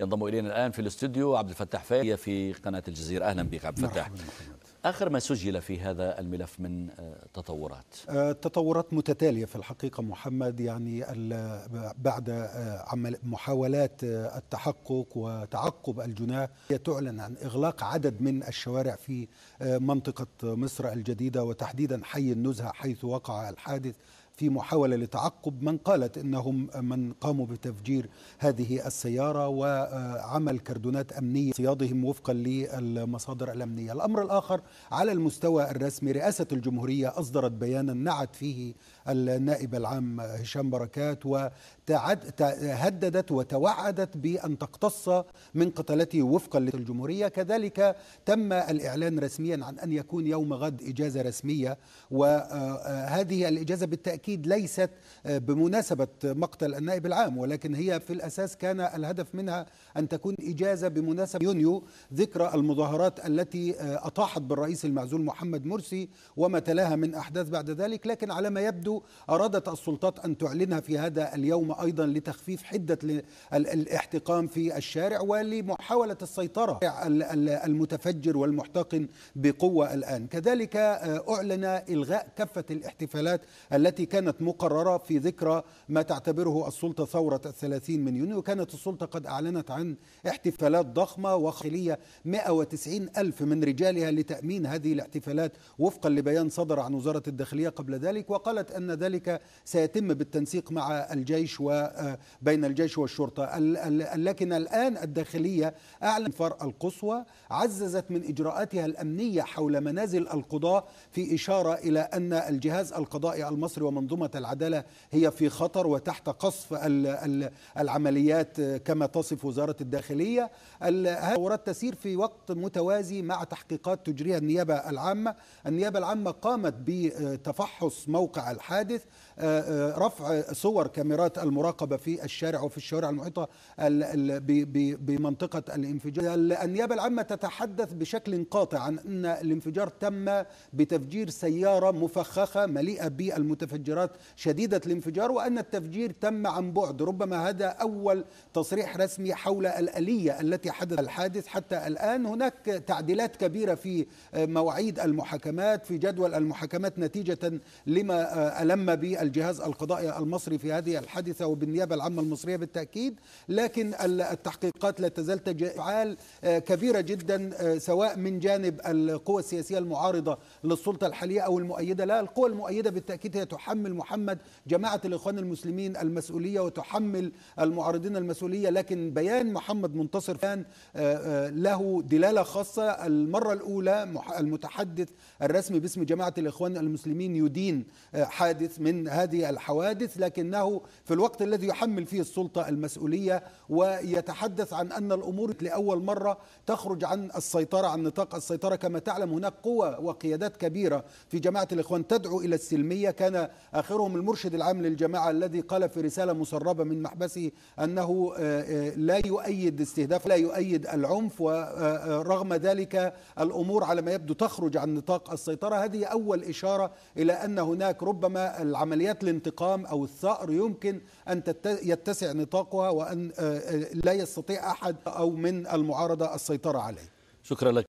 ينضم الينا الان في الاستوديو عبد الفتاح فاي في قناه الجزيره اهلا بك عبد الفتاح اخر ما سجل في هذا الملف من آه، تطورات آه، تطورات متتاليه في الحقيقه محمد يعني بعد آه، محاولات التحقق وتعقب الجناه تعلن عن اغلاق عدد من الشوارع في منطقه مصر الجديده وتحديدا حي النزهه حيث وقع الحادث في محاولة لتعقب من قالت إنهم من قاموا بتفجير هذه السيارة وعمل كردونات أمنية صيادهم وفقا للمصادر الأمنية الأمر الآخر على المستوى الرسمي رئاسة الجمهورية أصدرت بيانا نعت فيه النائب العام هشام بركات وهددت وتوعدت بأن تقتص من قتلته وفقا للجمهورية كذلك تم الإعلان رسميا عن أن يكون يوم غد إجازة رسمية وهذه الإجازة بالتأكيد بالتأكيد ليست آه، بمناسبة مقتل النائب العام ولكن هي في الأساس كان الهدف منها أن تكون إجازة بمناسبة يونيو ذكرى المظاهرات التي آه، أطاحت بالرئيس المعزول محمد مرسي وما تلاها من أحداث بعد ذلك لكن على ما يبدو أرادت السلطات أن تعلنها في هذا اليوم أيضا لتخفيف حدة الاحتقام في الشارع ولمحاولة السيطرة المتفجر والمحتقن بقوة الآن كذلك آه، أعلن إلغاء كافة الاحتفالات التي كانت كانت مقررة في ذكرى ما تعتبره السلطة ثورة الثلاثين من يونيو وكانت السلطة قد أعلنت عن احتفالات ضخمة وخلية 190 ألف من رجالها لتأمين هذه الاحتفالات وفقا لبيان صدر عن وزارة الداخلية قبل ذلك وقالت أن ذلك سيتم بالتنسيق مع الجيش وبين آه، الجيش والشرطة لكن الآن الداخلية أعلن فر القصوى عززت من إجراءاتها الأمنية حول منازل القضاء في إشارة إلى أن الجهاز القضائي المصري ومن منظومة العدالة هي في خطر وتحت قصف العمليات كما تصف وزارة الداخلية التطورات تسير في وقت متوازي مع تحقيقات تجريها النيابة العامة النيابة العامة قامت بتفحص موقع الحادث آه، آه، رفع صور كاميرات المراقبة في الشارع وفي الشوارع المحيطة بمنطقة الانفجار النيابة العامة تتحدث بشكل قاطع عن أن الانفجار تم بتفجير سيارة مفخخة مليئة بالمتفجرين تفجيرات شديدة الانفجار وأن التفجير تم عن بعد ربما هذا أول تصريح رسمي حول الآلية التي حدث الحادث حتى الآن هناك تعديلات كبيرة في مواعيد المحاكمات في جدول المحاكمات نتيجة لما ألم به الجهاز القضائي المصري في هذه الحادثة وبالنيابة العامة المصرية بالتأكيد لكن التحقيقات لا تزال تفعال كبيرة جدا سواء من جانب القوى السياسية المعارضة للسلطة الحالية أو المؤيدة لا القوى المؤيدة بالتأكيد هي تحمل تحمل محمد جماعة الإخوان المسلمين المسؤولية وتحمل المعارضين المسؤولية لكن بيان محمد منتصر كان آه، آه، له دلالة خاصة المرة الأولى المتحدث الرسمي باسم جماعة الإخوان المسلمين يدين آه، حادث من هذه الحوادث لكنه في الوقت الذي يحمل فيه السلطة المسؤولية ويتحدث عن أن الأمور لأول مرة تخرج عن السيطرة عن نطاق السيطرة كما تعلم هناك قوى وقيادات كبيرة في جماعة الإخوان تدعو إلى السلمية كان آخرهم المرشد العام للجماعة الذي قال في رسالة مسربة من محبسه أنه آه، آه، لا يؤيد استهداف لا يؤيد العنف ورغم آه، ذلك الأمور على ما يبدو تخرج عن نطاق السيطرة هذه أول إشارة إلى أن هناك ربما العمليات الانتقام أو الثأر يمكن أن يتسع نطاقها وأن لا يستطيع أحد أو من المعارضة السيطرة عليه شكرا لك